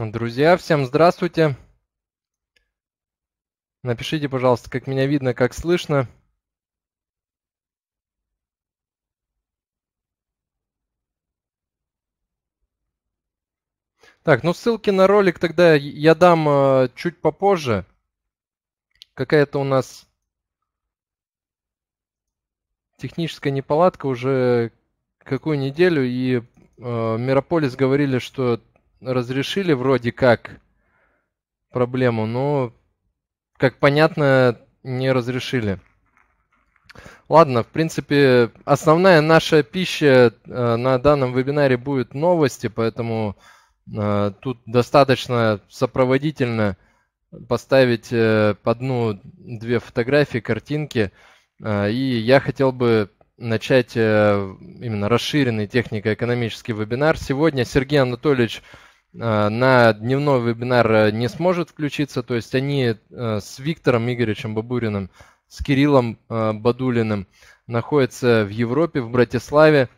Друзья, всем здравствуйте. Напишите, пожалуйста, как меня видно, как слышно. Так, ну ссылки на ролик тогда я дам э, чуть попозже. Какая-то у нас техническая неполадка уже какую неделю, и э, Мирополис говорили, что разрешили вроде как проблему, но, как понятно, не разрешили. Ладно, в принципе, основная наша пища э, на данном вебинаре будет новости, поэтому э, тут достаточно сопроводительно поставить э, по дну две фотографии, картинки. И я хотел бы начать именно расширенный технико-экономический вебинар. Сегодня Сергей Анатольевич Э, на дневной вебинар э, не сможет включиться. То есть они э, с Виктором Игоревичем Бабуриным, с Кириллом Бадулиным находятся в Европе, в Братиславе.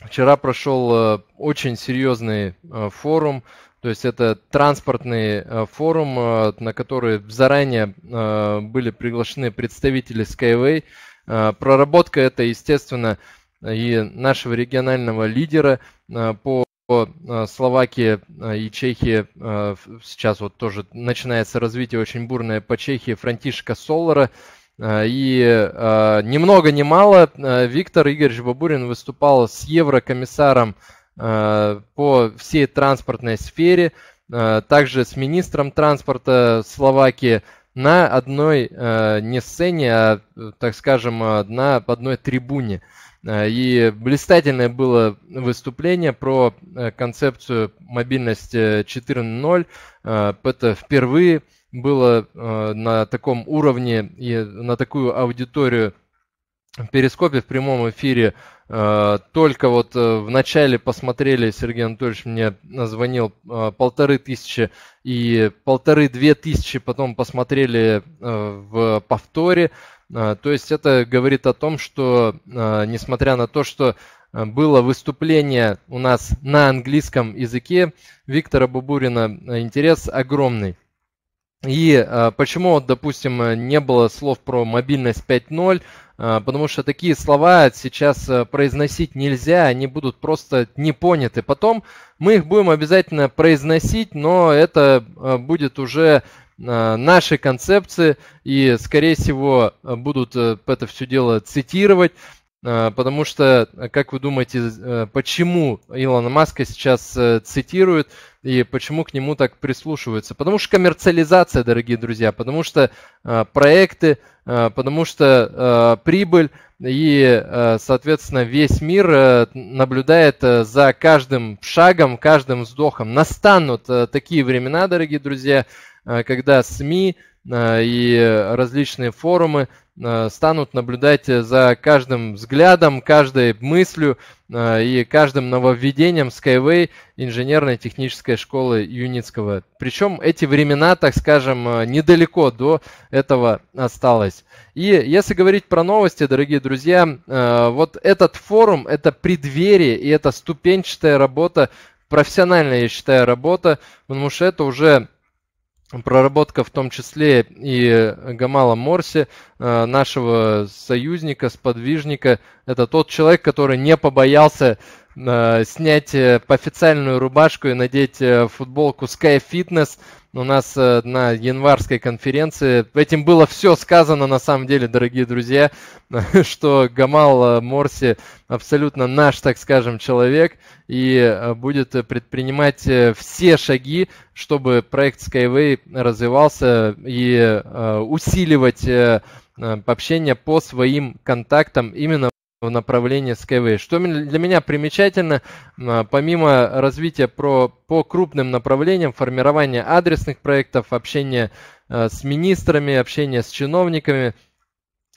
Вчера прошел очень серьезный форум, то есть это транспортный форум, на который заранее были приглашены представители Skyway. Проработка это, естественно, и нашего регионального лидера по Э, Словакии э, и Чехии э, сейчас вот тоже начинается развитие очень бурное по Чехии Франтишка Солора И ни много ни мало Виктор Игоревич Бабурин выступал с еврокомиссаром по всей транспортной сфере, также с министром транспорта Словакии на одной не сцене, а, так скажем, на одной трибуне. Э, и блистательное было выступление про э, концепцию мобильности 4.0. Э, это впервые было на таком уровне и на такую аудиторию в Перископе в прямом эфире только вот в начале посмотрели, Сергей Анатольевич мне назвонил полторы тысячи и полторы-две тысячи потом посмотрели в повторе. А, то есть это говорит о том, что а, несмотря на то, что а, было выступление у нас на английском языке Виктора Бабурина, интерес огромный. И почему, вот, допустим, не было слов про мобильность 5.0? Потому что такие слова сейчас произносить нельзя, они будут просто не поняты. Потом мы их будем обязательно произносить, но это будет уже Э, наши концепции и, скорее всего, э, будут э, это все дело цитировать. Э, потому что, э, как вы думаете, э, почему Илона Маска сейчас цитируют и почему к нему так прислушиваются? Потому что коммерциализация, дорогие друзья, потому что проекты, потому что прибыль и, соответственно, весь мир наблюдает за каждым шагом, каждым вздохом. Настанут такие времена, дорогие друзья, когда СМИ и различные форумы Э, станут наблюдать за каждым взглядом, каждой мыслью э, и каждым нововведением Skyway инженерной технической школы Юницкого. Причем эти времена, так скажем, э, недалеко до этого осталось. И если говорить про новости, дорогие друзья, вот этот форум, это преддверие и это ступенчатая работа, профессиональная, я считаю, работа, потому что это уже проработка в том числе и Гамала Морси, э, нашего союзника, сподвижника. Это тот человек, который не побоялся Э, снять э, по официальную рубашку и надеть э, футболку Sky Fitness у нас на январской конференции. Этим было все сказано, на самом деле, дорогие друзья, что Гамал Морси абсолютно наш, так скажем, человек и будет предпринимать все шаги, чтобы проект Skyway развивался и усиливать общение по своим контактам именно в направлении Skyway. Что для меня примечательно, а, помимо развития про, по крупным направлениям, формирования адресных проектов, общения э, с министрами, общения с чиновниками –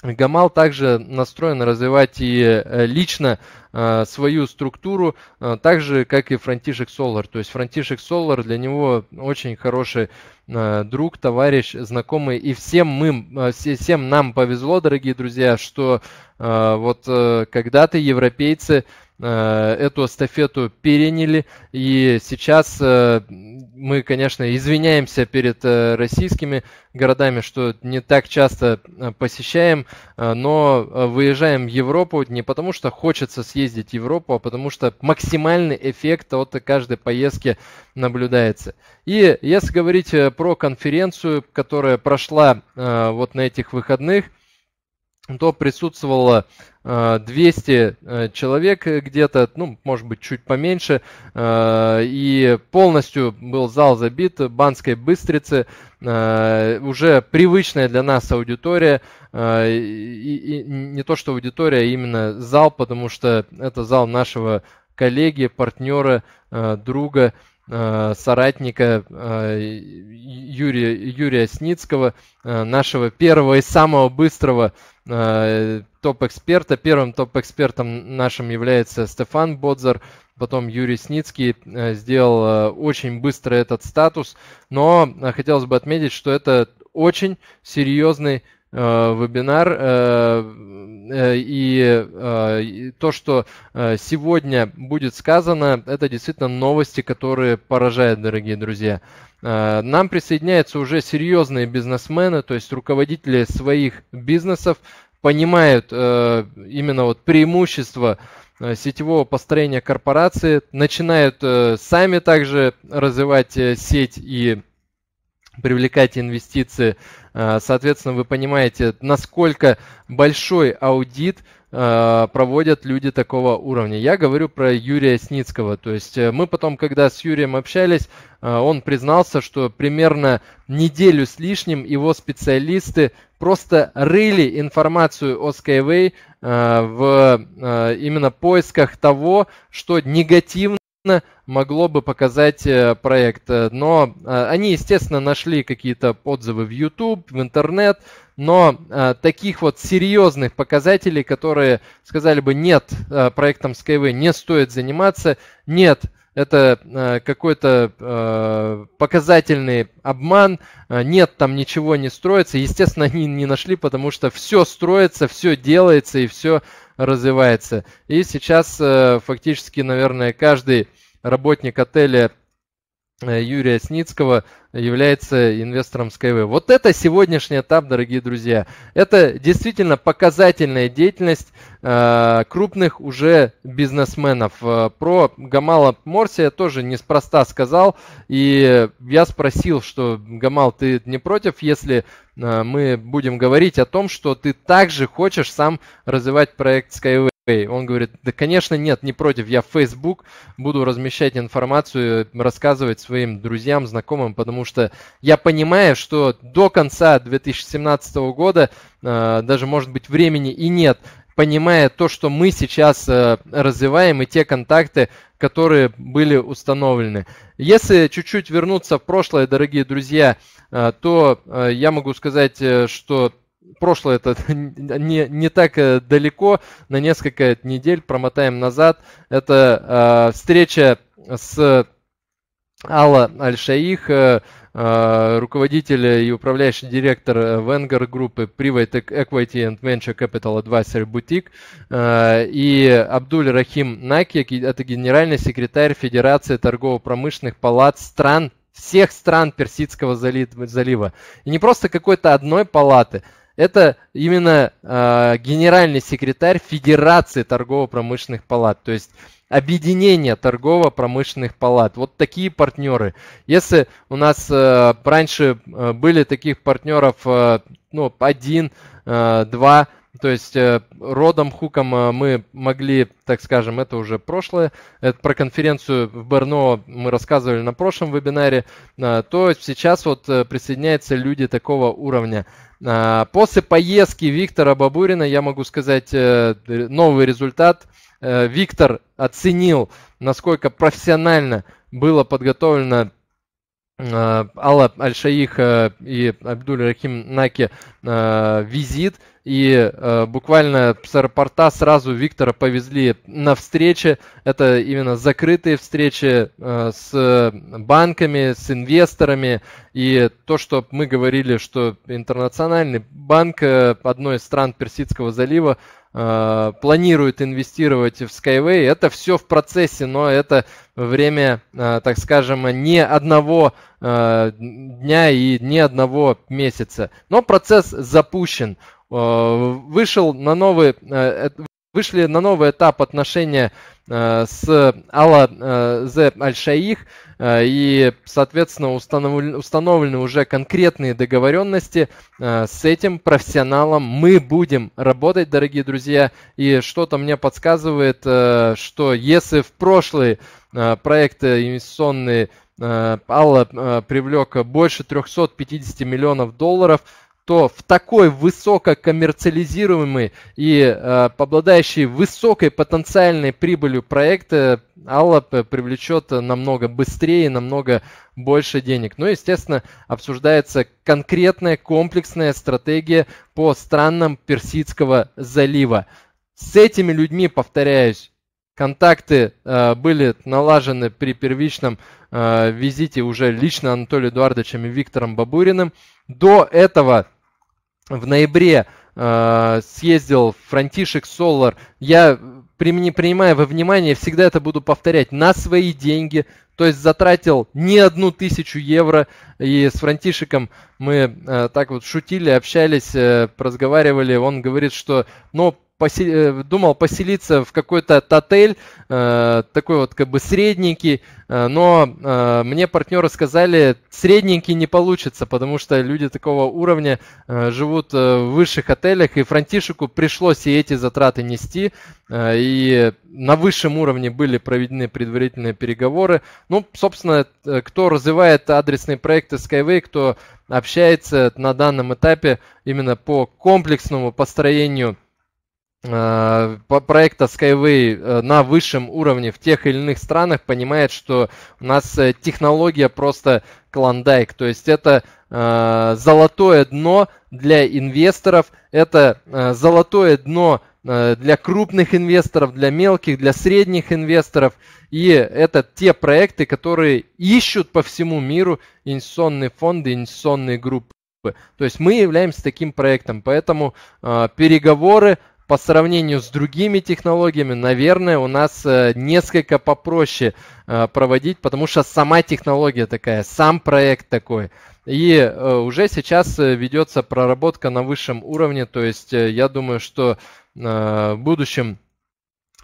Гамал также настроен развивать и э, лично э, свою структуру, э, так же, как и Франтишек Солар. То есть Франтишек Солар для него очень хороший друг, товарищ, знакомый. И всем, мы, всем нам повезло, дорогие друзья, что вот когда-то европейцы Э, эту эстафету переняли. И сейчас э, мы, конечно, извиняемся перед э, российскими городами, что не так часто посещаем, но выезжаем в Европу не потому, что хочется съездить в Европу, а потому что максимальный эффект от каждой поездки наблюдается. И если говорить про конференцию, которая прошла вот на этих выходных – то присутствовало 200 э, э, человек где-то, ну, может быть, чуть поменьше, э, и полностью был зал забит Банской Быстрицы, уже привычная для нас аудитория, и, не то что аудитория, а именно зал, потому что это зал нашего коллеги, партнера, друга, соратника Юрия, Юрия Сницкого, нашего первого и самого быстрого Э, топ-эксперта. Первым топ-экспертом нашим является Стефан Бодзер, потом Юрий Сницкий э, сделал э, очень быстро этот статус, но хотелось бы отметить, что это очень серьезный Э, вебинар. Э, э, и то, что сегодня будет сказано, это действительно новости, которые поражают, дорогие друзья. Нам присоединяются уже серьезные бизнесмены, то есть руководители своих бизнесов, понимают именно вот преимущество сетевого построения корпорации, начинают сами также развивать сеть и привлекать инвестиции. Э, соответственно, вы понимаете, насколько большой аудит э, проводят люди такого уровня. Я говорю про Юрия Сницкого. То есть э, мы потом, когда с Юрием общались, он признался, что примерно неделю с лишним его специалисты просто рыли информацию о Skyway в именно поисках того, что негативно вероятно, могло бы показать э, проект. Э, но э, они, естественно, нашли какие-то отзывы в YouTube, в интернет, но таких вот серьезных показателей, которые сказали бы, нет, проектом Skyway не стоит заниматься, нет, это какой-то показательный обман, нет, там ничего не строится. Естественно, они не нашли, потому что все строится, все делается и все развивается. И сейчас э, фактически, наверное, каждый работник отеля Э, Юрия Сницкого является инвестором Skyway. Вот это сегодняшний этап, дорогие друзья. Это действительно показательная деятельность э, крупных уже бизнесменов. Э, про Гамала Морси я тоже неспроста сказал. И я спросил, что Гамал, ты не против, если э, мы будем говорить о том, что ты также хочешь сам развивать проект Skyway? Pay. Он говорит, да, конечно, нет, не против, я в Facebook буду размещать информацию, рассказывать своим друзьям, знакомым, потому что я понимаю, что до конца 2017 года э, даже, может быть, времени и нет, понимая то, что мы сейчас э, развиваем и те контакты, которые были установлены. Если чуть-чуть вернуться в прошлое, дорогие друзья, э, то э, я могу сказать, э, что прошлое это не, не так э, далеко, на несколько недель промотаем назад. Это э, встреча с Алла Аль-Шаих, э, э руководитель и управляющий директор Венгер э, группы Private Equity and Venture Capital Advisory Boutique и Абдуль Рахим Наки, это генеральный секретарь Федерации торгово-промышленных палат стран всех стран Персидского залива. И не просто какой-то одной палаты, это именно э, генеральный секретарь Федерации торгово-промышленных палат, то есть объединение торгово-промышленных палат. Вот такие партнеры. Если у нас э, раньше э, были таких партнеров э, ну, один, э, два, то есть э, родом, хуком э, мы могли, так скажем, это уже прошлое. Это про конференцию в Берно мы рассказывали на прошлом вебинаре. Э, то есть сейчас вот присоединяются люди такого уровня. После поездки Виктора Бабурина я могу сказать новый результат. Виктор оценил, насколько профессионально было подготовлено Э, Алла Аль-Шаиха э, и Абдуль Рахим Наки э, визит, и буквально с аэропорта сразу Виктора повезли на встречи. Это именно закрытые встречи с банками, с инвесторами. И то, что мы говорили, что интернациональный банк одной из стран Персидского залива э, планирует инвестировать в Skyway. Это все в процессе, но это время, э, так скажем, не одного э, дня и не одного месяца. Но процесс запущен. Э, вышел на новый, э, э вышли на новый этап отношения Э, с Алла э, Зе Аль-Шаих, э, и, соответственно, установлены уже конкретные договоренности с этим профессионалом. Мы будем работать, дорогие друзья, и что-то мне подсказывает, что если в прошлые проекты инвестиционные Алла привлек больше 350 миллионов долларов, что в такой высококоммерциализируемый и э, обладающий высокой потенциальной прибылью проект э, Алла э, привлечет намного быстрее, намного больше денег. Ну, естественно, обсуждается конкретная комплексная стратегия по странам Персидского залива. С этими людьми, повторяюсь, контакты э, были налажены при первичном э, визите уже лично Анатолием Эдуардовичем и Виктором Бабуриным. До этого в ноябре э, съездил Франтишек Солар. Я, э, при, не принимая во внимание, всегда это буду повторять, на свои деньги, то есть затратил не одну тысячу евро. И с Франтишиком мы э, так вот шутили, общались, э, разговаривали. Он говорит, что, ну, посел... Э, думал поселиться в какой-то отель, э, такой вот как бы средненький, э, но э, мне партнеры сказали, средненький не получится, потому что люди такого уровня э, живут э, в высших отелях, и Франтишику пришлось и эти затраты нести, э, и на высшем уровне были проведены предварительные переговоры. Ну, собственно, э, кто развивает адресные проекты Skyway, кто общается на данном этапе именно по комплексному построению Э, проекта Skyway э, на высшем уровне в тех или иных странах понимает, что у нас э, технология просто клондайк. То есть это золотое дно для инвесторов, это золотое дно для крупных инвесторов, для мелких, для средних инвесторов. И это те проекты, которые ищут по всему миру инвестиционные фонды, инвестиционные группы. То есть мы являемся таким проектом, поэтому э, переговоры по сравнению с другими технологиями, наверное, у нас э, несколько попроще э, проводить, потому что сама технология такая, сам проект такой. И э, уже сейчас ведется проработка на высшем уровне, то есть я думаю, что в будущем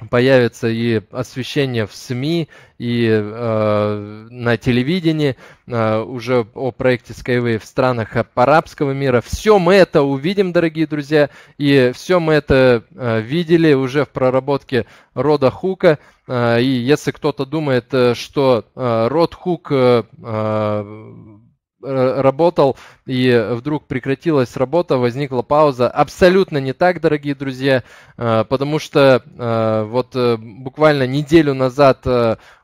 появится и освещение в СМИ, и э, на телевидении, э, уже о проекте Skyway в странах а, арабского мира. Все мы это увидим, дорогие друзья, и все мы это э, видели уже в проработке Рода Хука. Э, и если кто-то думает, э, что э, Род Хук э, э Э, работал, и вдруг прекратилась работа, возникла пауза. Абсолютно не так, дорогие друзья, э, потому что э, вот буквально неделю назад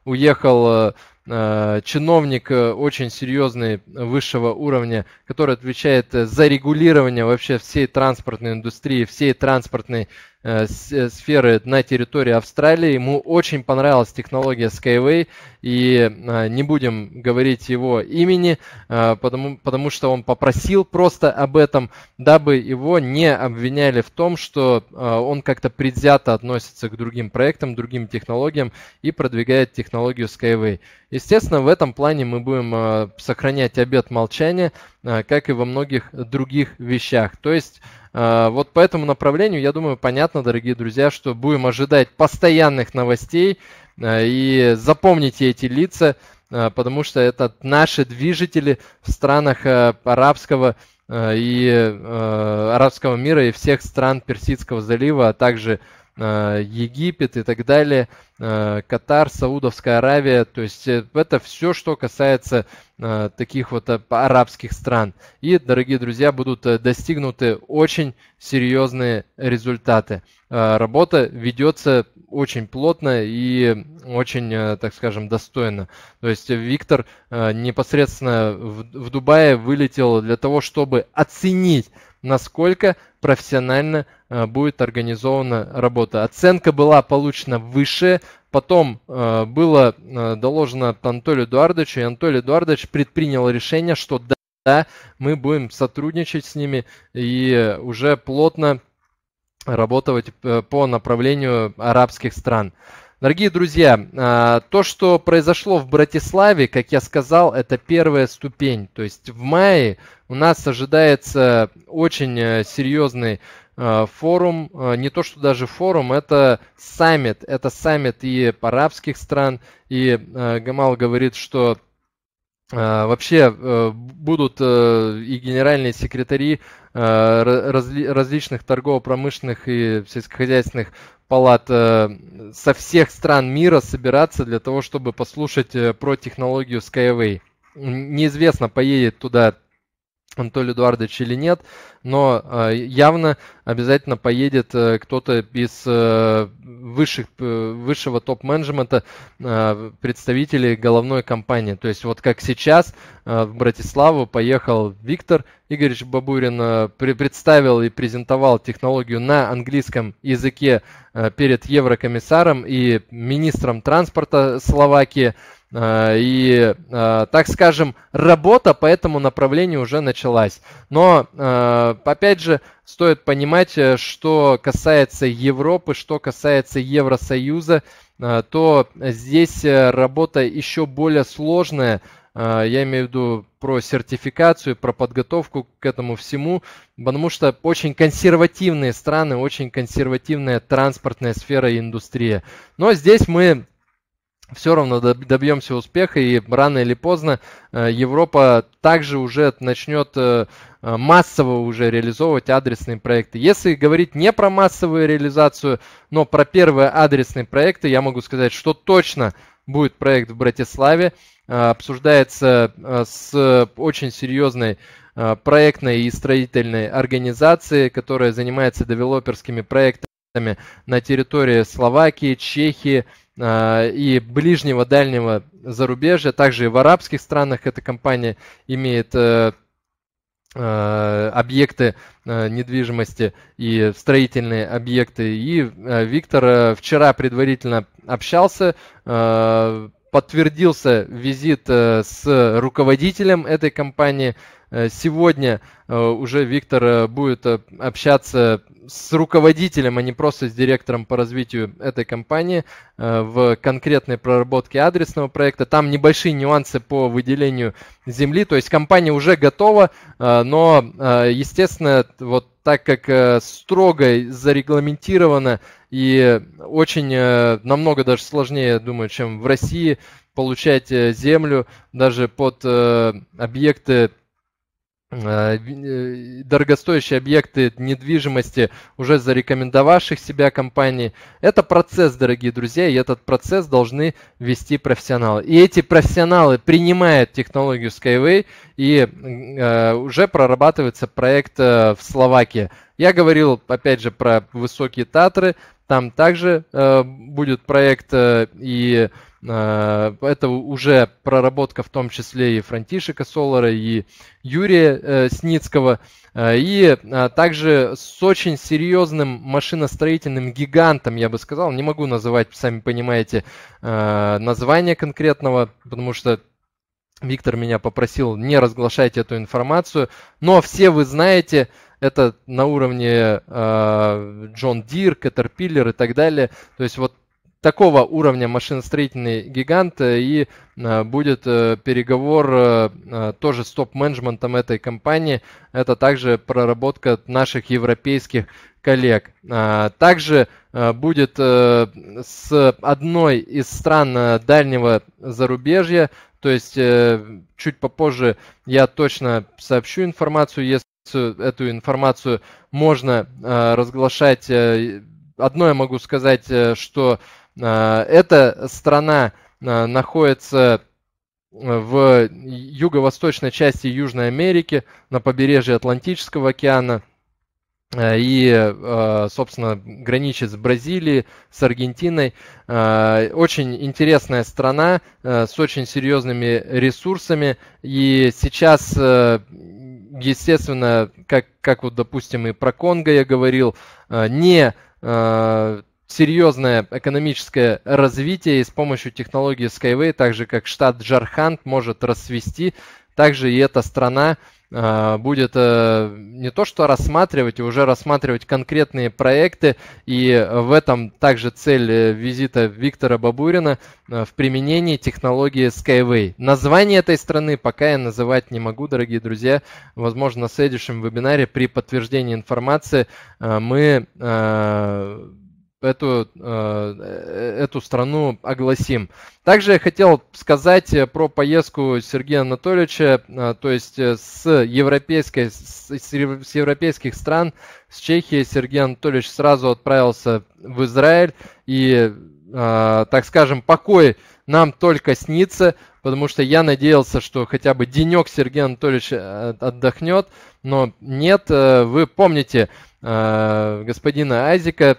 уехал чиновник очень серьезный высшего уровня, который отвечает за регулирование вообще всей транспортной индустрии, всей транспортной Э, э, сферы на территории Австралии. Ему очень понравилась технология Skyway, и э, не будем говорить его имени, потому, потому что он попросил просто об этом, дабы его не обвиняли в том, что он как-то предвзято относится к другим проектам, другим технологиям и продвигает технологию Skyway. Естественно, в этом плане мы будем сохранять обет молчания, как и во многих других вещах. То есть а, вот по этому направлению, я думаю, понятно, дорогие друзья, что будем ожидать постоянных новостей. А, и запомните эти лица, а, потому что это наши движители в странах арабского и арабского мира и всех стран Персидского залива, а также Египет и так далее, Катар, Саудовская Аравия. То есть э, это все, что касается Э, таких вот э, арабских стран. И, дорогие друзья, будут э, достигнуты очень серьезные результаты. Работа ведется очень плотно и очень, так скажем, достойно. То есть Виктор непосредственно в Дубае вылетел для того, чтобы оценить, насколько профессионально будет организована работа. Оценка была получена выше, Потом э, было э, доложено Анатолию Эдуардовичу, и Анатолий Эдуардович предпринял решение, что да, да, мы будем сотрудничать с ними и уже плотно работать э, по направлению арабских стран. Дорогие друзья, э, то, что произошло в Братиславе, как я сказал, это первая ступень. То есть в мае у нас ожидается очень э, серьезный Э, форум, э, не то что даже форум, это саммит, это саммит и арабских стран, и э, Гамал говорит, что вообще будут и генеральные секретари различных торгово-промышленных и сельскохозяйственных палат со всех стран мира собираться для того, чтобы послушать про технологию Skyway. Неизвестно, поедет туда Анатолий Эдуардович или нет, но э, явно обязательно поедет э, кто-то из э, высших, высшего топ-менеджмента, представители головной компании. То есть вот как сейчас в Братиславу поехал Виктор Игоревич Бабурин, представил и презентовал технологию на английском языке перед еврокомиссаром и министром транспорта Словакии – Э, и, э, так скажем, работа по этому направлению уже началась. Но, э, опять же, стоит понимать, что касается Европы, что касается Евросоюза, то здесь работа еще более сложная. Я имею в виду про сертификацию, про подготовку к этому всему, потому что очень консервативные страны, очень консервативная транспортная сфера и индустрия. Но здесь мы все равно добьемся успеха, и рано или поздно э, Европа также уже начнет э, э, массово уже реализовывать адресные проекты. Если говорить не про массовую реализацию, но про первые адресные проекты, я могу сказать, что точно будет проект в Братиславе. Обсуждается с очень серьезной проектной и строительной организацией, которая занимается девелоперскими проектами на территории Словакии, Чехии, а, и ближнего, дальнего зарубежья, также и в арабских странах эта компания имеет э, э, объекты э, недвижимости и строительные объекты. И Виктор вчера предварительно общался, подтвердился визит с руководителем этой компании, Э, сегодня э, уже Виктор э, будет общаться с руководителем, а не просто с директором по развитию этой компании в конкретной проработке адресного проекта. Там небольшие нюансы по выделению земли, то есть компания уже готова, но, естественно, вот так как строго зарегламентировано и очень намного даже сложнее, думаю, чем в России получать землю даже под объекты Э, э, дорогостоящие объекты недвижимости уже зарекомендовавших себя компаний. Это процесс, дорогие друзья, и этот процесс должны вести профессионалы. И эти профессионалы принимают технологию Skyway и э, уже прорабатывается проект э, в Словакии. Я говорил, опять же, про высокие Татры. Там также э, будет проект э, и э, Э, это уже проработка в том числе и Франтишика Солара, и Юрия э, Сницкого, э, и также с очень серьезным машиностроительным гигантом, я бы сказал, не могу называть, сами понимаете, название конкретного, потому что Виктор меня попросил не разглашать эту информацию, но все вы знаете, это на уровне э, Джон Дир, Катерпиллер и так далее. То есть вот такого уровня машиностроительный гигант э, и э, будет э, переговор тоже с топ-менеджментом этой компании. Это также проработка наших европейских коллег. А, также будет с одной из стран дальнего зарубежья, то есть чуть попозже я точно сообщу информацию, если эту информацию можно разглашать. Одно я могу сказать, что Э, эта страна э, находится э, в юго-восточной части Южной Америки, на побережье Атлантического океана и, собственно, граничит с Бразилией, с Аргентиной. Очень интересная страна с очень серьезными ресурсами. И сейчас, естественно, как, как вот, допустим, и про Конго я говорил, не серьезное экономическое развитие и с помощью технологии Skyway, так же как штат Джархант может расцвести, также и эта страна э, будет э, не то что рассматривать, а уже рассматривать конкретные проекты. И в этом также цель э, визита Виктора Бабурина э, в применении технологии Skyway. Название этой страны пока я называть не могу, дорогие друзья. Возможно, на следующем вебинаре при подтверждении информации э, мы э, эту, э, э, эту страну огласим. Также я хотел сказать э, про поездку Сергея Анатольевича, э, то есть э, с, европейской, с, с европейских стран, с Чехии Сергей Анатольевич сразу отправился в Израиль. И, э, так скажем, покой нам только снится, потому что я надеялся, что хотя бы денек Сергей Анатольевич отдохнет, но нет. Вы помните господина Айзика,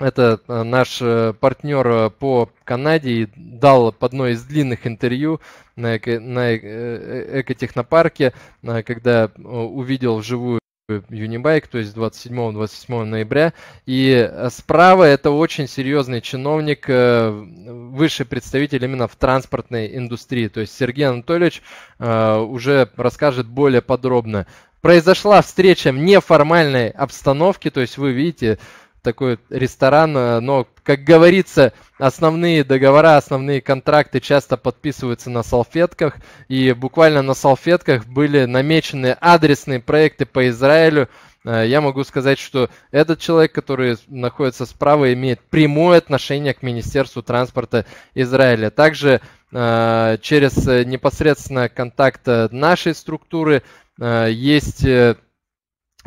это э, наш э, партнер э, по Канаде, дал одно из длинных интервью на, эко, на экотехнопарке, когда увидел вживую Юнибайк, то есть 27-28 ноября. И справа это очень серьезный чиновник, высший представитель именно в транспортной индустрии. То есть Сергей Анатольевич уже расскажет более подробно. Произошла встреча в неформальной обстановке, то есть вы видите, такой ресторан, э, но, как говорится, основные договора, основные контракты часто подписываются на салфетках, и буквально на салфетках были намечены адресные проекты по Израилю. Э, я могу сказать, что этот человек, который находится справа, имеет прямое отношение к Министерству транспорта Израиля. Также э, через непосредственно контакт нашей структуры есть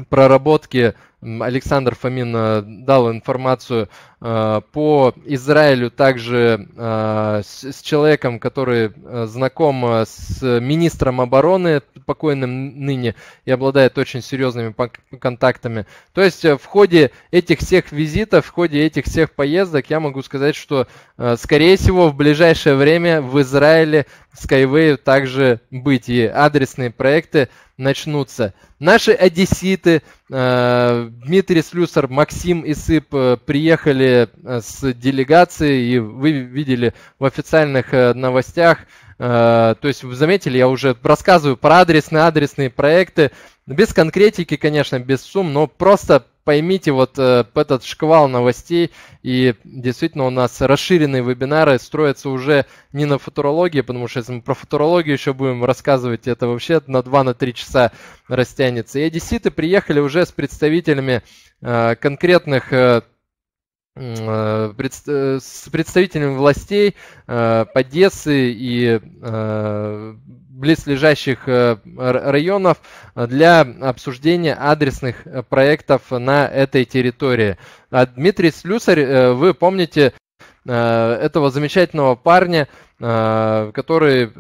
проработки Александр Фомин э, дал информацию э, по Израилю также э, с человеком, который знаком с министром обороны, покойным ныне, и обладает очень серьезными контактами. То есть в ходе этих всех визитов, в ходе этих всех поездок я могу сказать, что, скорее всего, в ближайшее время в Израиле Skyway также быть, и адресные проекты начнутся. Наши одесситы, э, Дмитрий Слюсар, Максим Исып э, приехали э, с делегацией, и вы видели в официальных новостях, то есть вы заметили, я уже рассказываю про адресные, адресные проекты, без конкретики, конечно, без сумм, но просто поймите вот э, этот шквал новостей, и действительно у нас расширенные вебинары строятся уже не на футурологии, потому что если мы про футурологию еще будем рассказывать, это вообще на 2-3 на часа растянется. И одесситы приехали уже с представителями э, конкретных э, с представителями властей Подессы и близлежащих э, районов для обсуждения адресных э, проектов на этой территории. А Дмитрий Слюсарь, э, вы помните этого замечательного парня, который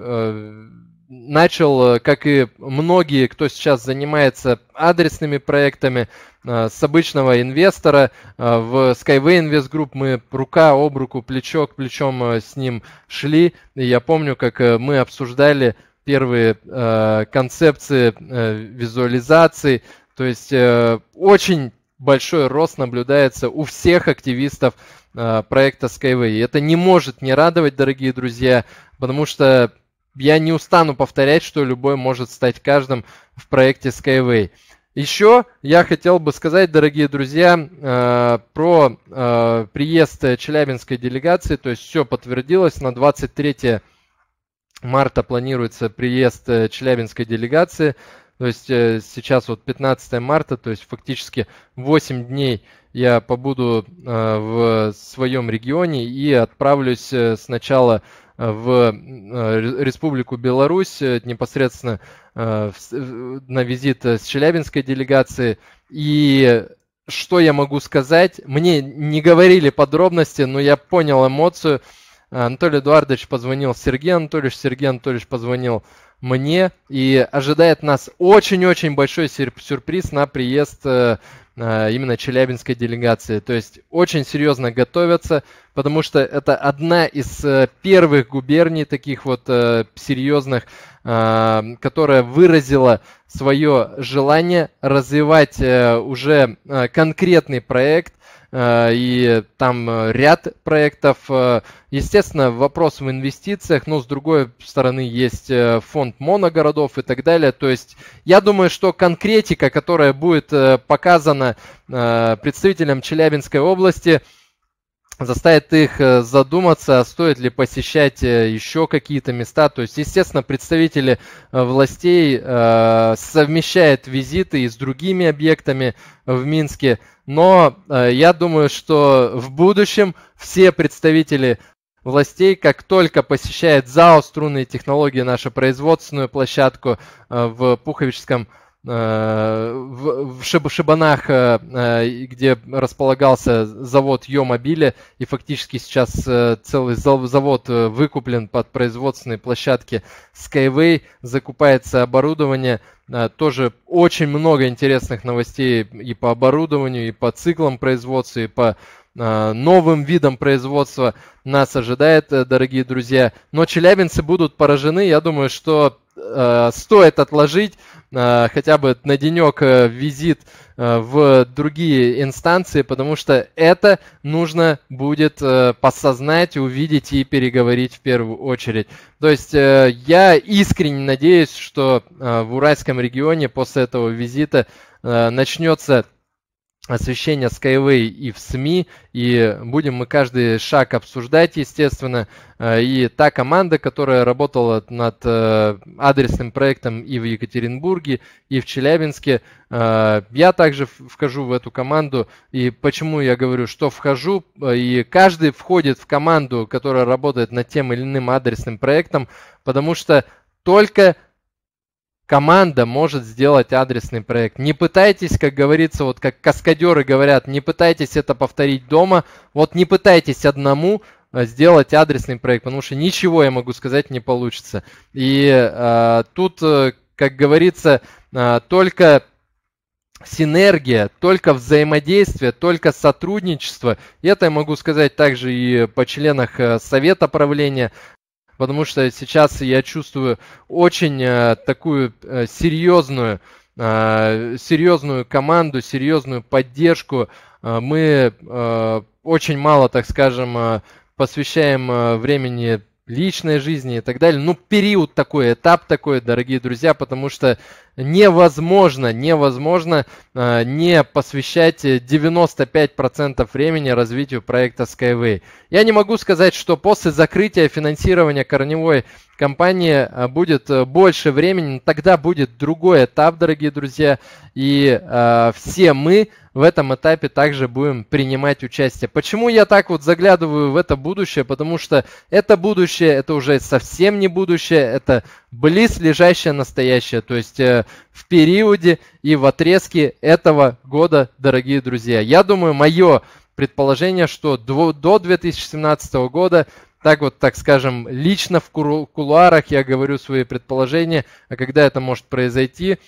начал, как и многие, кто сейчас занимается адресными проектами, с обычного инвестора. В Skyway Invest Group мы рука об руку, плечо к плечом с ним шли. я помню, как мы обсуждали первые э, концепции э, визуализации. То есть э, очень большой рост наблюдается у всех активистов э, проекта Skyway. это не может не радовать, дорогие друзья, потому что я не устану повторять, что любой может стать каждым в проекте Skyway. Еще я хотел бы сказать, дорогие друзья, э, про э, приезд Челябинской делегации. То есть все подтвердилось на 23 марта планируется приезд э, челябинской делегации. То есть э, сейчас вот 15 марта, то есть фактически 8 дней я побуду э, в своем регионе и отправлюсь сначала в Республику Беларусь, непосредственно на визит с челябинской делегацией. И что я могу сказать? Мне не говорили подробности, но я понял эмоцию – Э, Анатолий Эдуардович позвонил Сергею Анатольевичу, Сергей Анатольевич позвонил мне, и ожидает нас очень-очень большой сюрприз на приезд э, э, именно челябинской делегации. То есть очень серьезно готовятся, потому что это одна из первых губерний таких вот серьезных, которая выразила свое желание развивать уже конкретный проект, Э, и там э, ряд проектов. Э, естественно, вопрос в инвестициях, но с другой стороны есть фонд моногородов и так далее. То есть я думаю, что конкретика, которая будет показана представителям Челябинской области – заставит их э, задуматься, а стоит ли посещать э, еще какие-то места. То есть, естественно, представители э, властей совмещают визиты и с другими объектами в Минске. Но я думаю, что в будущем все представители властей, как только посещает ЗАО «Струнные технологии» нашу производственную площадку в Пуховическом районе, Э, в в Шибанах, э, э, где располагался завод Йомобили, и фактически сейчас целый завод выкуплен под производственные площадки Skyway, закупается оборудование, тоже очень много интересных новостей и по оборудованию, и по циклам производства, и по новым видам производства нас ожидает, дорогие друзья. Но челябинцы будут поражены. Я думаю, что Э, стоит отложить э, хотя бы на денек э, визит в другие инстанции, потому что это нужно будет подсознать, увидеть и переговорить в первую очередь. То есть я искренне надеюсь, что в Уральском регионе после этого визита начнется освещение Skyway и в СМИ, и будем мы каждый шаг обсуждать, естественно. Э, и та команда, которая работала над э, адресным проектом и в Екатеринбурге, и в Челябинске, э, я также вхожу в эту команду. И почему я говорю, что вхожу, и каждый входит в команду, которая работает над тем или иным адресным проектом, потому что только Команда может сделать адресный проект. Не пытайтесь, как говорится, вот как каскадеры говорят, не пытайтесь это повторить дома. Вот не пытайтесь одному э, сделать адресный проект, потому что ничего, я могу сказать, не получится. И э, тут, э, как говорится, э, только синергия, только взаимодействие, только сотрудничество. И это я могу сказать также и по членах э, Совета правления потому что сейчас я чувствую очень э, такую э, серьезную, э, серьезную команду, серьезную поддержку. Э, мы э, очень мало, так скажем, э, посвящаем э, времени личной жизни и так далее. Ну, период такой, этап такой, дорогие друзья, потому что невозможно, невозможно э, не посвящать 95% э, времени развитию проекта Skyway. Я не могу сказать, что после закрытия финансирования корневой компании э, будет э, больше времени, тогда будет другой этап, дорогие друзья, и э, все мы в этом этапе также будем принимать участие. Почему я так вот заглядываю в это будущее? Потому что это будущее, это уже совсем не будущее, это близлежащее настоящее, то есть э, в периоде и в отрезке этого года, дорогие друзья. Я думаю, мое предположение, что до, до 2017 года, так вот, так скажем, лично в кулуарах я говорю свои предположения, а когда это может произойти –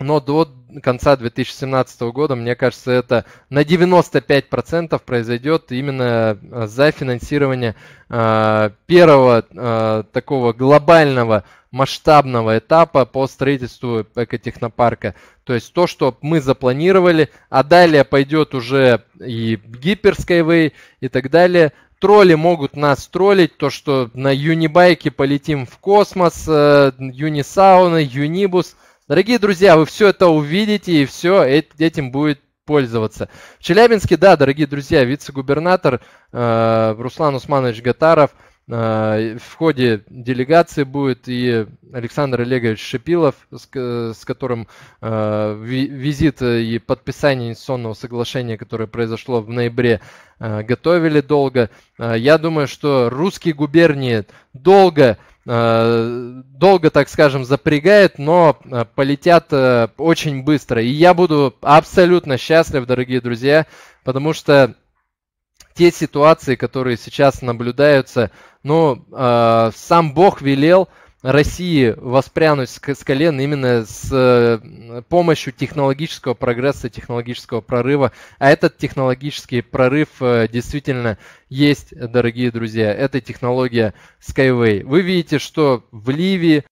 но до конца 2017 года, мне кажется, это на 95% произойдет именно э, за финансирование э, первого э, такого глобального масштабного этапа по строительству экотехнопарка. То есть то, что мы запланировали, а далее пойдет уже и гиперскайвей и так далее тролли могут нас троллить, то, что на юнибайке полетим в космос, юнисауны, юнибус – Дорогие друзья, вы все это увидите и все этим будет пользоваться. В Челябинске, да, дорогие друзья, вице-губернатор э, Руслан Усманович Гатаров э, в ходе делегации будет и Александр Олегович Шипилов, с, которым э, визит и подписание инвестиционного соглашения, которое произошло в ноябре, э, готовили долго. я думаю, что русские губернии долго Э, долго, так скажем, запрягает, но э, полетят э, очень быстро. И я буду абсолютно счастлив, дорогие друзья, потому что те ситуации, которые сейчас наблюдаются, ну, сам Бог велел – России воспрянуть с колен именно с э, помощью технологического прогресса, технологического прорыва. А этот технологический прорыв э, действительно есть, дорогие друзья. Это технология Skyway. Вы видите, что в Ливии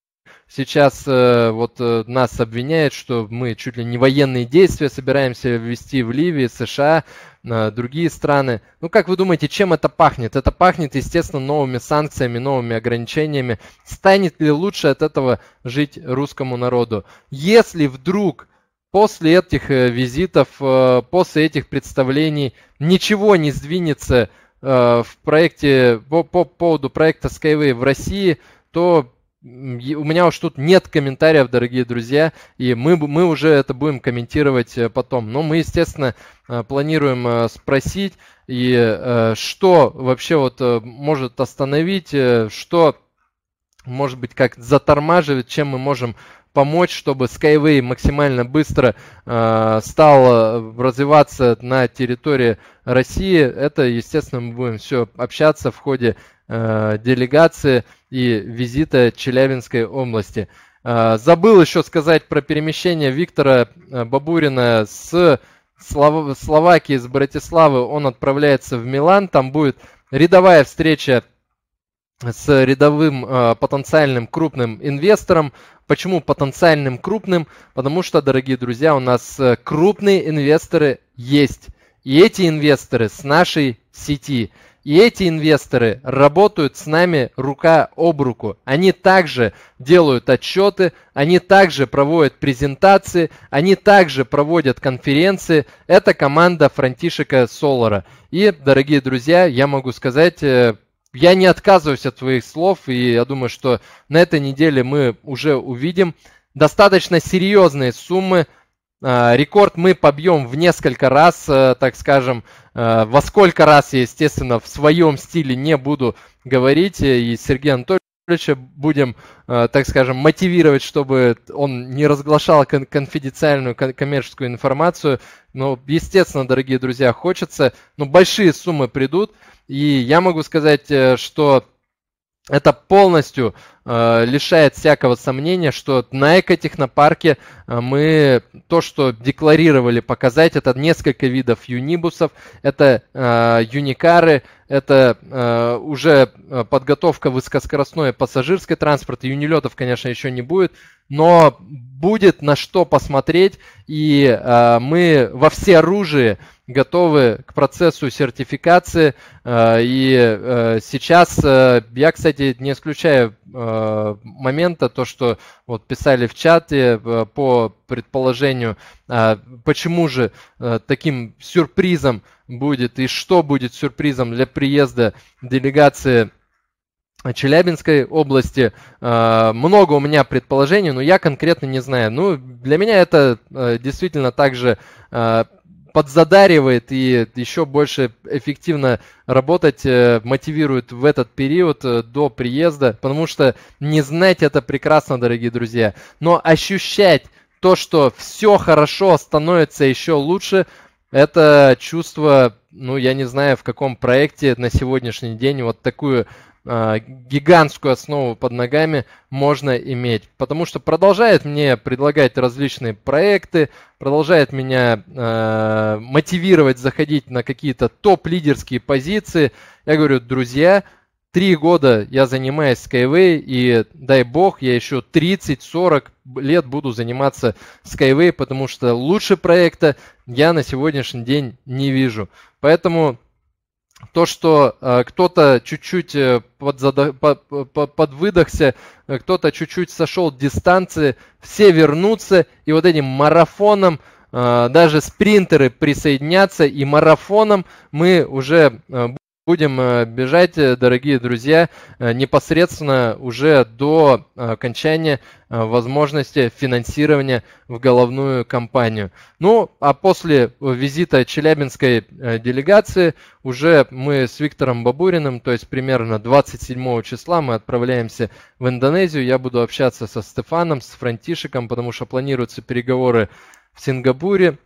сейчас э, вот э, нас обвиняют, что мы чуть ли не военные действия собираемся ввести в Ливии, США, э, другие страны. Ну как вы думаете, чем это пахнет? Это пахнет, естественно, новыми санкциями, новыми ограничениями. Станет ли лучше от этого жить русскому народу? Если вдруг после этих э, визитов, э, после этих представлений ничего не сдвинется э, в проекте по, по поводу проекта Skyway в России, то у меня уж тут нет комментариев, дорогие друзья, и мы, мы уже это будем комментировать э, потом. Но мы, естественно, э, планируем э, спросить, и что вообще вот может остановить, что может быть как затормаживает, чем мы можем помочь, чтобы Skyway максимально быстро э, стал развиваться на территории России. Это, естественно, мы будем все общаться в ходе э, делегации и визита Челябинской области. А, забыл еще сказать про перемещение Виктора а, Бабурина с Словакии, с Братиславы. Он отправляется в Милан, там будет рядовая встреча с рядовым а, потенциальным крупным инвестором. Почему потенциальным крупным? Потому что, дорогие друзья, у нас крупные инвесторы есть. И эти инвесторы с нашей сети. И эти инвесторы работают с нами рука об руку. Они также делают отчеты, они также проводят презентации, они также проводят конференции. Это команда Франтишика Солара. И, дорогие друзья, я могу сказать, э, я не отказываюсь от своих слов, и я думаю, что на этой неделе мы уже увидим достаточно серьезные суммы а, рекорд мы побьем в несколько раз, э, так скажем, э, во сколько раз я, естественно, в своем стиле не буду говорить, э, и Сергей Анатольевича будем, так скажем, мотивировать, чтобы он не разглашал конфиденциальную коммерческую информацию. Но, естественно, дорогие друзья, хочется, но ну, большие суммы придут, и я могу сказать, что это полностью Э, лишает всякого сомнения, что на Эко-технопарке э, мы то, что декларировали показать, это несколько видов юнибусов, это э, юникары, это уже подготовка высокоскоростной пассажирской транспорта, юнилетов, конечно, еще не будет, но будет на что посмотреть, и мы во все оружие готовы к процессу сертификации. И сейчас я, кстати, не исключаю Э, момента, то, что вот писали в чате э, по предположению, э, почему же таким сюрпризом будет и что будет сюрпризом для приезда делегации Челябинской области. Много у меня предположений, но я конкретно не знаю. Ну, для меня это действительно также подзадаривает и еще больше эффективно работать, э, мотивирует в этот период э, до приезда, потому что не знать это прекрасно, дорогие друзья, но ощущать то, что все хорошо становится еще лучше, это чувство, ну, я не знаю, в каком проекте на сегодняшний день вот такую а, гигантскую основу под ногами можно иметь. Потому что продолжает мне предлагать различные проекты, продолжает меня э, мотивировать заходить на какие-то топ-лидерские позиции. Я говорю, друзья, три года я занимаюсь Skyway, и дай бог, я еще 30-40 лет буду заниматься Skyway, потому что лучше проекта я на сегодняшний день не вижу. Поэтому то, что э, кто-то чуть-чуть э, подзадо... под, под, подвыдохся, э, кто-то чуть-чуть сошел дистанции, все вернутся, и вот этим марафоном э, даже спринтеры присоединятся, и марафоном мы уже э, будем э, бежать, э, дорогие друзья, э, непосредственно уже до окончания возможности финансирования в головную компанию. Ну, а после визита челябинской делегации уже мы с Виктором Бабуриным, то есть примерно 27 числа мы отправляемся в Индонезию. Я буду общаться со Стефаном, с Франтишиком, потому что планируются переговоры в Сингапуре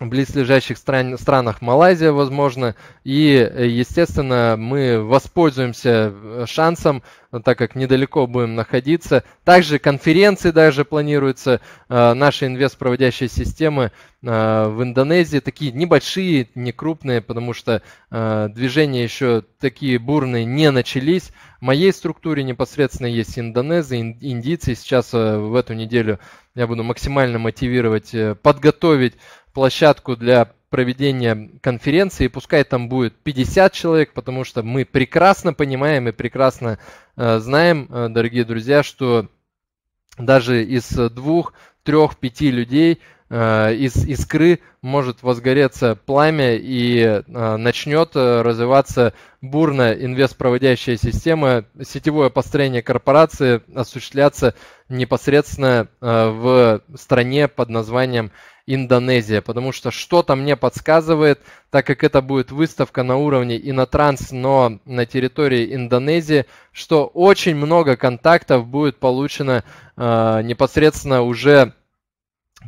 близлежащих стран, странах Малайзия, возможно. И, э, естественно, мы воспользуемся э, шансом, э, так как недалеко будем находиться. Также конференции даже планируются. Э, наши инвестпроводящие системы э, в Индонезии такие небольшие, не крупные, потому что э, движения еще такие бурные не начались. В моей структуре непосредственно есть индонезы, индийцы. Сейчас в эту неделю я буду максимально мотивировать, подготовить площадку для проведения конференции, пускай там будет 50 человек, потому что мы прекрасно понимаем и прекрасно э, знаем, э, дорогие друзья, что даже из двух, трех, пяти людей – Э, из искры может возгореться пламя и э, начнет э, развиваться бурно инвестпроводящая система, сетевое построение корпорации осуществляться непосредственно в стране под названием Индонезия, потому что что-то мне подсказывает, так как это будет выставка на уровне Инотранс, но на территории Индонезии, что очень много контактов будет получено э, непосредственно уже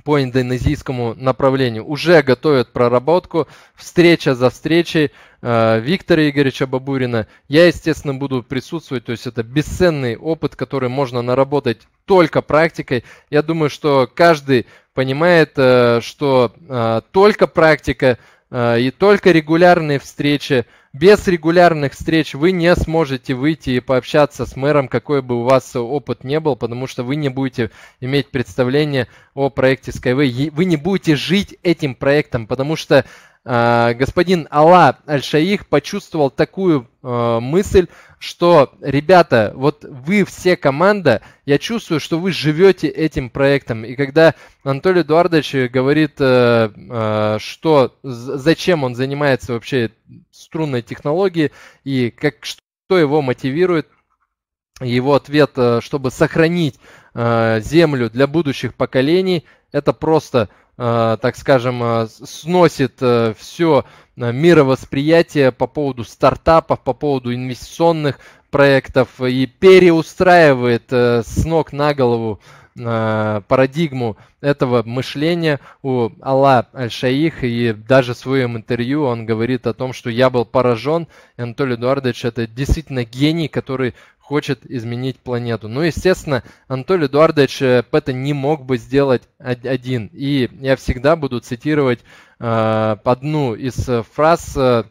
по индонезийскому направлению. Уже готовят проработку, встреча за встречей э, Виктора Игоревича Бабурина. Я, естественно, буду присутствовать, то есть это бесценный опыт, который можно наработать только практикой. Я думаю, что каждый понимает, э, что э, только практика – Э, и только регулярные встречи. Без регулярных встреч вы не сможете выйти и пообщаться с мэром, какой бы у вас опыт не был, потому что вы не будете иметь представления о проекте Skyway, вы не будете жить этим проектом, потому что а, господин Алла Аль-Шаих почувствовал такую э, мысль, что, ребята, вот вы все команда, я чувствую, что вы живете этим проектом. И когда Анатолий Эдуардович говорит, э, э, что зачем он занимается вообще струнной технологией и как, что его мотивирует, его ответ, э, чтобы сохранить э, землю для будущих поколений, это просто Э, так скажем, э, сносит э, все мировосприятие по поводу стартапов, по поводу инвестиционных проектов и переустраивает с ног на голову парадигму этого мышления у Алла Аль-Шаих, и даже в своем интервью он говорит о том, что я был поражен, и Анатолий Эдуардович это действительно гений, который хочет изменить планету. Ну, естественно, Анатолий Эдуардович э, это не мог бы сделать один. И я всегда буду цитировать э, одну из э, фраз э,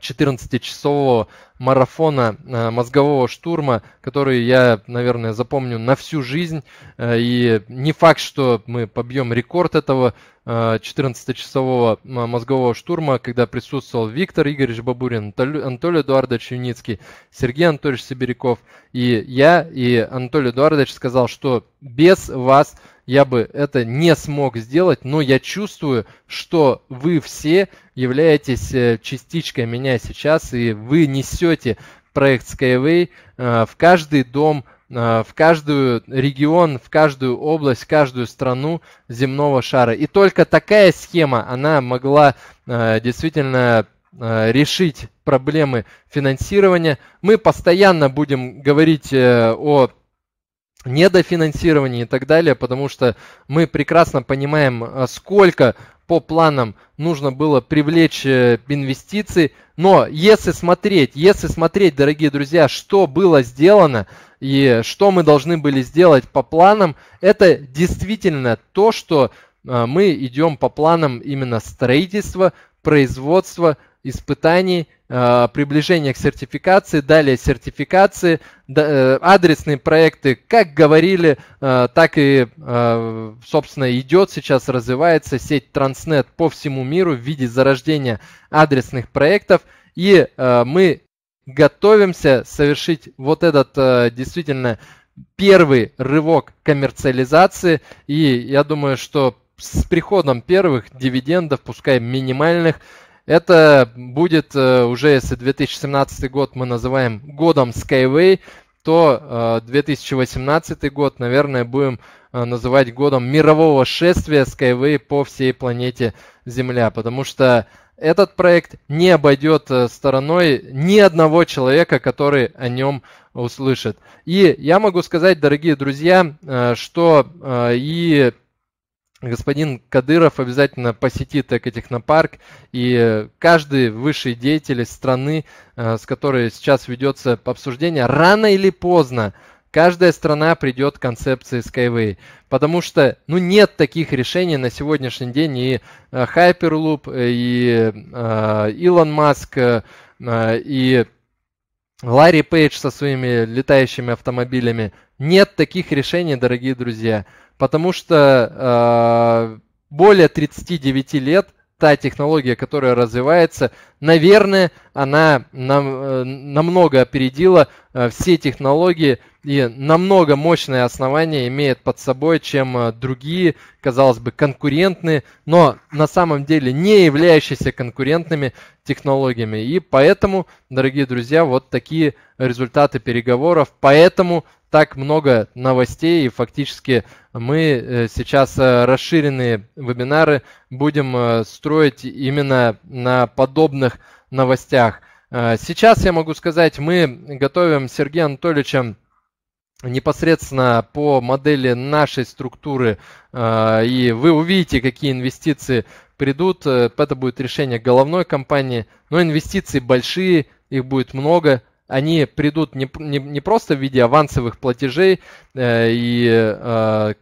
14-часового марафона э, мозгового штурма, который я, наверное, запомню на всю жизнь. Э, и не факт, что мы побьем рекорд этого 14-часового э, мозгового штурма, когда присутствовал Виктор Игоревич Бабурин, Анатолий Эдуардович Юницкий, Сергей Анатольевич Сибиряков. И я, и Анатолий Эдуардович сказал, что без вас – я бы это не смог сделать, но я чувствую, что вы все являетесь э, частичкой меня сейчас, и вы несете проект Skyway э, в каждый дом, э, в каждый регион, в каждую область, в каждую страну земного шара. И только такая схема, она могла действительно решить проблемы финансирования. Мы постоянно будем говорить о недофинансирование и так далее, потому что мы прекрасно понимаем, а, сколько по планам нужно было привлечь э, инвестиций. Но если смотреть, если смотреть, дорогие друзья, что было сделано и что мы должны были сделать по планам, это действительно то, что а, мы идем по планам именно строительства, производства, испытаний, а, приближение к сертификации, далее сертификации, э, адресные проекты, как говорили, а, так и, а, собственно, идет, сейчас развивается сеть Transnet по всему миру в виде зарождения адресных проектов. И мы готовимся совершить вот этот действительно первый рывок коммерциализации. И я думаю, что с приходом первых дивидендов, пускай минимальных, это будет э, уже, если 2017 год мы называем годом Skyway, то 2018 э, год, наверное, будем э, называть годом мирового шествия Skyway по всей планете Земля, потому что этот проект не обойдет стороной ни одного человека, который о нем услышит. И я могу сказать, дорогие друзья, что и господин Кадыров обязательно посетит экотехнопарк, и э, каждый высший деятель страны, э, с которой сейчас ведется обсуждение, рано или поздно каждая страна придет к концепции Skyway, потому что ну, нет таких решений на сегодняшний день, и э, Hyperloop, и Илон Маск, и Ларри Пейдж со своими летающими автомобилями. Нет таких решений, дорогие друзья потому что э, более 39 лет та технология, которая развивается, наверное, она нам, э, намного опередила э, все технологии и намного мощное основание имеет под собой, чем э, другие, казалось бы, конкурентные, но на самом деле не являющиеся конкурентными технологиями. И поэтому, дорогие друзья, вот такие результаты переговоров. Поэтому так много новостей, и фактически мы э, сейчас э, расширенные вебинары будем э, строить именно на подобных новостях. Сейчас я могу сказать, мы готовим Сергея Анатольевича непосредственно по модели нашей структуры, и вы увидите, какие инвестиции придут. Это будет решение головной компании, но инвестиции большие, их будет много, они придут не, не, не просто в виде авансовых платежей э, и э,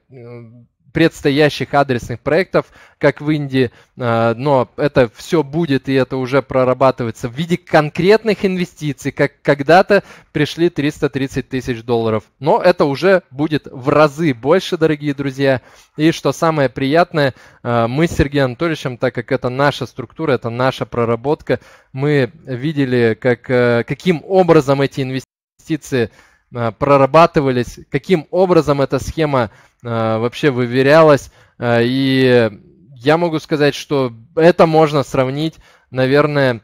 предстоящих адресных проектов, как в Индии, э, но это все будет и это уже прорабатывается в виде конкретных инвестиций, как когда-то пришли 330 тысяч долларов. Но это уже будет в разы больше, дорогие друзья. И что самое приятное, э, мы с Сергеем Анатольевичем, так как это наша структура, это наша проработка, мы видели, как, э, каким образом эти инвестиции инвестиции Э, прорабатывались, каким образом эта схема э, вообще выверялась. Э, и я могу сказать, что это можно сравнить, наверное,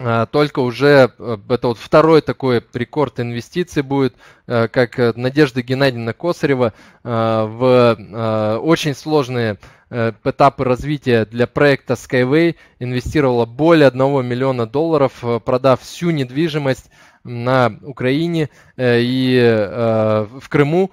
а, только уже э, это вот второй такой рекорд инвестиций будет, э, как э, Надежда Геннадьевна Косарева в очень сложные этапы развития для проекта Skyway инвестировала более 1 миллиона долларов, продав всю недвижимость на Украине и в Крыму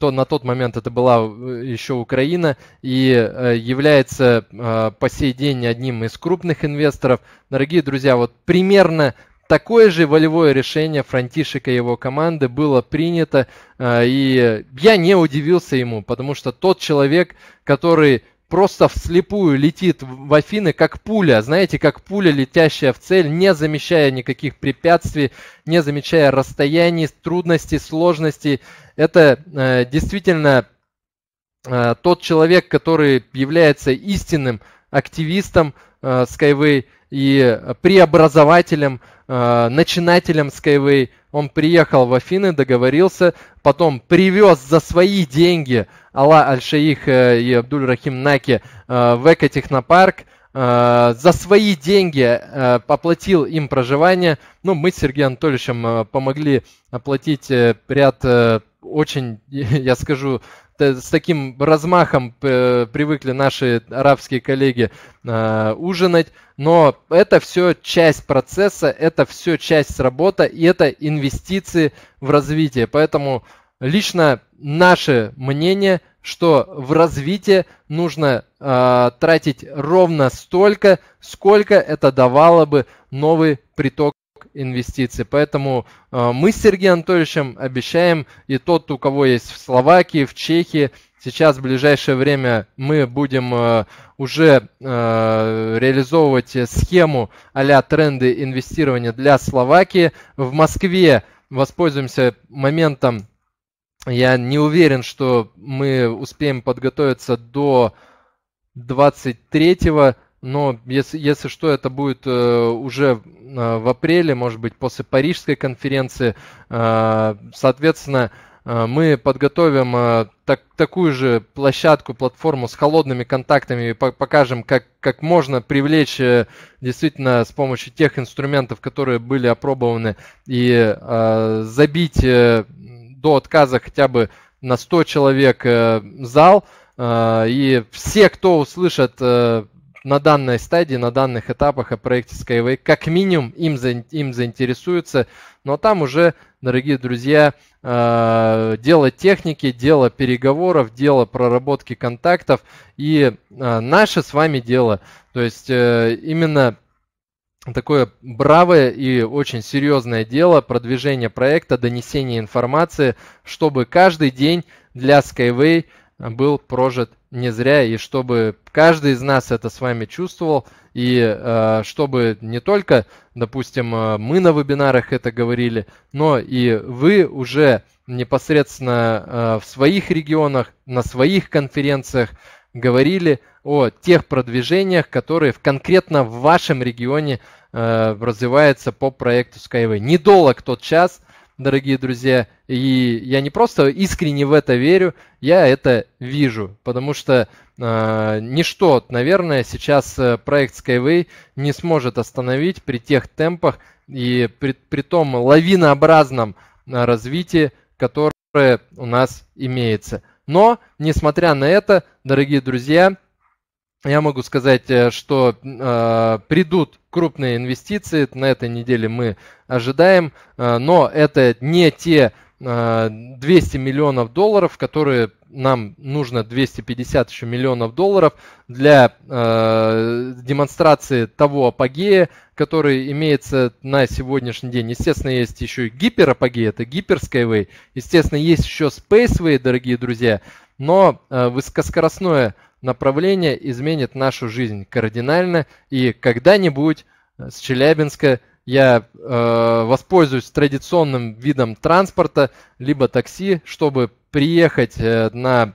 то на тот момент это была э, еще Украина, и э, является э, по сей день одним из крупных инвесторов. Дорогие друзья, вот примерно такое же волевое решение Франтишика и его команды было принято, и я не удивился ему, потому что тот человек, который просто вслепую летит в Афины, как пуля, знаете, как пуля, летящая в цель, не замечая никаких препятствий, не замечая расстояний, трудностей, сложностей. Это э, действительно э, тот человек, который является истинным активистом э, Skyway и преобразователем Э, начинателем Skyway. Он приехал в Афины, договорился, потом привез за свои деньги Алла Аль-Шаих э, и Абдуль-Рахим Наки э, в Экотехнопарк, э, за свои деньги э, оплатил им проживание. Ну, мы с Сергеем Анатольевичем помогли оплатить ряд очень, я скажу, с таким размахом э, привыкли наши арабские коллеги э, ужинать, но это все часть процесса, это все часть работы, и это инвестиции в развитие. Поэтому лично наше мнение, что в развитие нужно э, тратить ровно столько, сколько это давало бы новый приток инвестиций. Поэтому э, мы с Сергеем Анатольевичем обещаем, и тот, у кого есть в Словакии, в Чехии, сейчас в ближайшее время мы будем э, уже э, реализовывать схему а тренды инвестирования для Словакии. В Москве воспользуемся моментом. Я не уверен, что мы успеем подготовиться до 23 но если, если что, это будет э, уже э, в апреле, может быть, после Парижской конференции. Э, соответственно, э, мы подготовим э, так, такую же площадку, платформу с холодными контактами и по покажем, как, как можно привлечь э, действительно с помощью тех инструментов, которые были опробованы, и э, забить э, до отказа хотя бы на 100 человек э, зал. Э, и все, кто услышат э, на данной стадии, на данных этапах о проекте Skyway, как минимум им, за, им заинтересуются, но там уже, дорогие друзья, э, дело техники, дело переговоров, дело проработки контактов и э, наше с вами дело. То есть э, именно такое бравое и очень серьезное дело продвижение проекта, донесение информации, чтобы каждый день для Skyway был прожит не зря, и чтобы каждый из нас это с вами чувствовал, и э, чтобы не только, допустим, э, мы на вебинарах это говорили, но и вы уже непосредственно э, в своих регионах, на своих конференциях говорили о тех продвижениях, которые конкретно в вашем регионе э, развиваются по проекту Skyway. Не тот час, дорогие друзья. И я не просто искренне в это верю, я это вижу. Потому что э, ничто, наверное, сейчас э, проект Skyway не сможет остановить при тех темпах и при, при том лавинообразном а, развитии, которое у нас имеется. Но, несмотря на это, дорогие друзья, я могу сказать, э, что э, придут крупные инвестиции, на этой неделе мы ожидаем, э, но это не те э, 200 миллионов долларов, которые нам нужно 250 еще миллионов долларов для э, демонстрации того апогея, который имеется на сегодняшний день. Естественно, есть еще и гиперапогей, это гиперскайвей. Естественно, есть еще спейсвей, дорогие друзья, но э, высокоскоростное направление изменит нашу жизнь кардинально, и когда-нибудь э, с Челябинска я э, воспользуюсь традиционным видом транспорта, либо такси, чтобы приехать э, на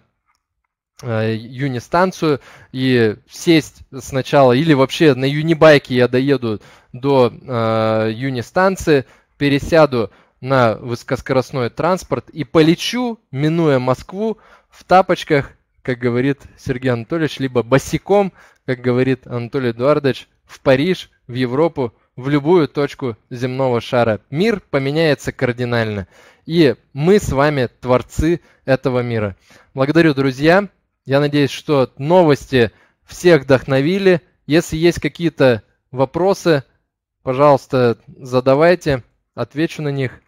э, юнистанцию и сесть сначала, или вообще на юнибайке я доеду до э, юнистанции, пересяду на высокоскоростной транспорт и полечу, минуя Москву, в тапочках как говорит Сергей Анатольевич, либо босиком, как говорит Анатолий Эдуардович, в Париж, в Европу, в любую точку земного шара. Мир поменяется кардинально. И мы с вами творцы этого мира. Благодарю, друзья. Я надеюсь, что новости всех вдохновили. Если есть какие-то вопросы, пожалуйста, задавайте, отвечу на них.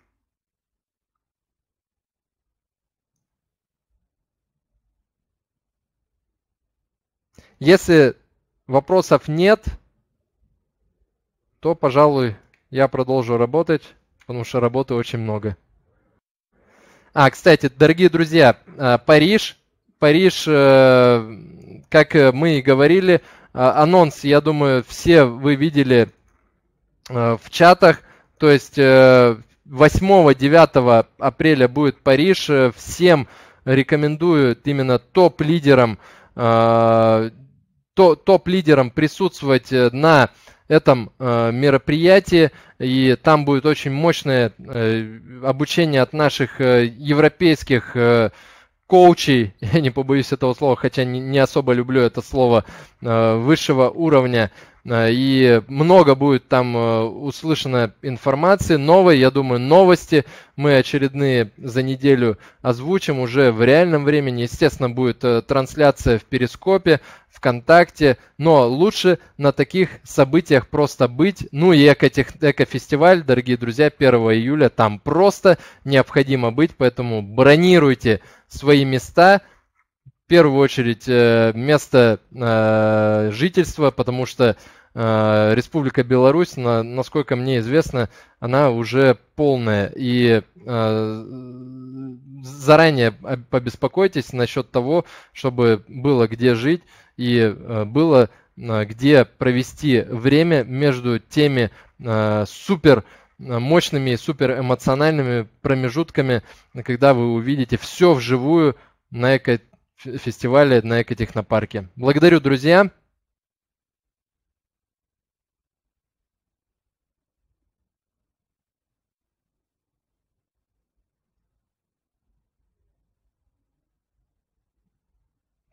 Если вопросов нет, то, пожалуй, я продолжу работать, потому что работы очень много. А, кстати, дорогие друзья, э, Париж, Париж, э, как мы и говорили, э, анонс, я думаю, все вы видели в чатах, то есть 8-9 апреля будет Париж, всем рекомендую именно топ-лидерам топ-лидерам присутствовать э, на этом э, мероприятии, и там будет очень мощное э, обучение от наших э, европейских э, коучей, я не побоюсь этого слова, хотя не, не особо люблю это слово, э, высшего уровня, э, и много будет там э, услышано информации новой, я думаю, новости мы очередные за неделю озвучим уже в реальном времени, естественно, будет э, трансляция в Перископе, ВКонтакте, но лучше на таких событиях просто быть. Ну и эко-фестиваль, дорогие друзья, 1 июля там просто необходимо быть, поэтому бронируйте свои места, в первую очередь э, место э, жительства, потому что э, Республика Беларусь, насколько мне известно, она уже полная. И заранее побеспокойтесь насчет того, чтобы было где жить, и э, было э, где провести время между теми э, супер мощными и супер эмоциональными промежутками, когда вы увидите все вживую на эко фестивале, на экотехнопарке. Благодарю, друзья.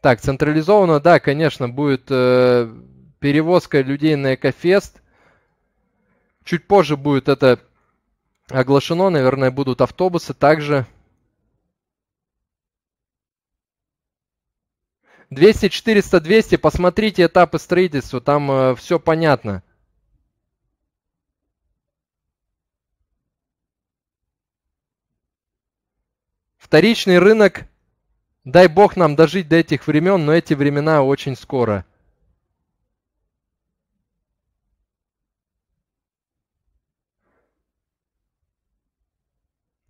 Так, централизованно, да, конечно, будет э, перевозка людей на Экофест. Чуть позже будет это оглашено, наверное, будут автобусы также. 200, 400, 200, посмотрите этапы строительства, там э, все понятно. Вторичный рынок Дай Бог нам дожить до этих времен, но эти времена очень скоро.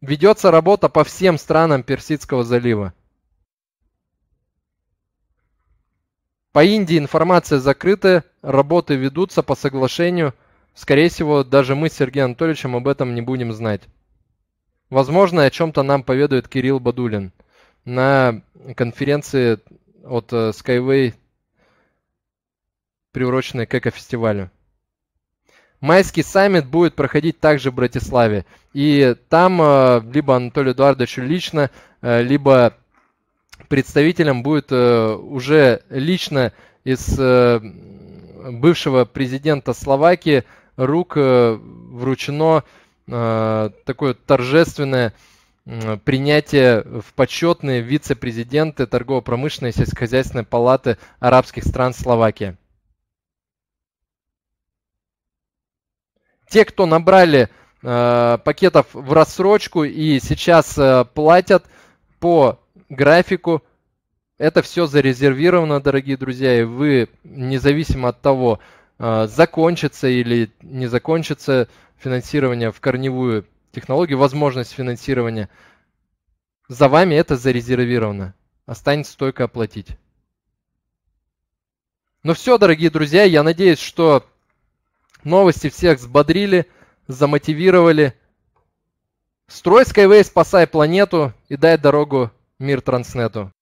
Ведется работа по всем странам Персидского залива. По Индии информация закрыта, работы ведутся по соглашению. Скорее всего, даже мы с Сергеем Анатольевичем об этом не будем знать. Возможно, о чем-то нам поведает Кирилл Бадулин – на конференции от э, Skyway, приуроченной к экофестивалю. Майский саммит будет проходить также в Братиславе. И там э, либо Анатолий Эдуардовичу лично, э, либо представителям будет уже лично из бывшего президента Словакии рук вручено такое торжественное принятие в почетные вице-президенты торгово-промышленной и сельскохозяйственной палаты арабских стран Словакии. Те, кто набрали э, пакетов в рассрочку и сейчас э, платят по графику, это все зарезервировано, дорогие друзья, и вы, независимо от того, э, закончится или не закончится финансирование в корневую технологий, возможность финансирования, за вами это зарезервировано. Останется только оплатить. Ну все, дорогие друзья, я надеюсь, что новости всех взбодрили, замотивировали. Строй Skyway, спасай планету и дай дорогу мир Транснету.